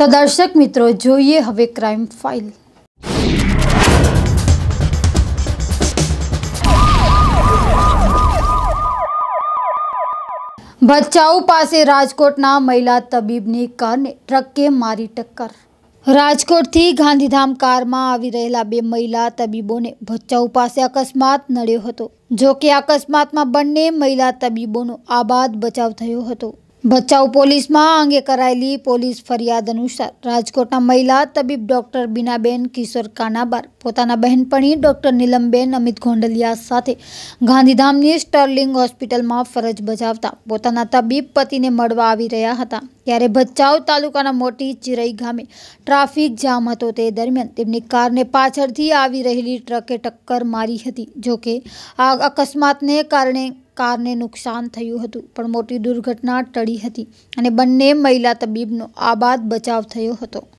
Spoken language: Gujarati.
તો દર્શક મિત્રો જોઈએ હવે ક્રાઇમ ફાઇલ ભચાઉ પાસે રાજકોટના મહિલા તબીબની કારને ટ્રકે મારી ટક્કર રાજકોટથી ગાંધીધામ કારમાં આવી રહેલા બે મહિલા તબીબોને ભચાઉ પાસે અકસ્માત નડ્યો હતો જો કે અકસ્માતમાં બંને મહિલા તબીબોનો આબાદ બચાવ થયો હતો ભચાઉ પોલીસમાં આ અંગે કરાયેલી પોલીસ ફરિયાદ અનુસાર રાજકોટના મહિલા તબીબ ડોક્ટર બીનાબેન કિશોર કાનાબાર પોતાના બહેનપણી ડોક્ટર નીલમબેન અમિત ગોંડલિયા સાથે ગાંધીધામની સ્ટર્લિંગ હોસ્પિટલમાં ફરજ બજાવતા પોતાના તબીબ પતિને મળવા આવી રહ્યા હતા ત્યારે ભચાઉ તાલુકાના મોટી ચિરઈ ગામે ટ્રાફિક જામ હતો તે દરમિયાન તેમની કારને પાછળથી આવી રહેલી ટ્રકે ટક્કર મારી હતી જોકે આ અકસ્માતને કારણે કારને નુકસાન થયું હતું પણ મોટી દુર્ઘટના ટળી હતી અને બંને મહિલા તબીબનો આબાદ બચાવ થયો હતો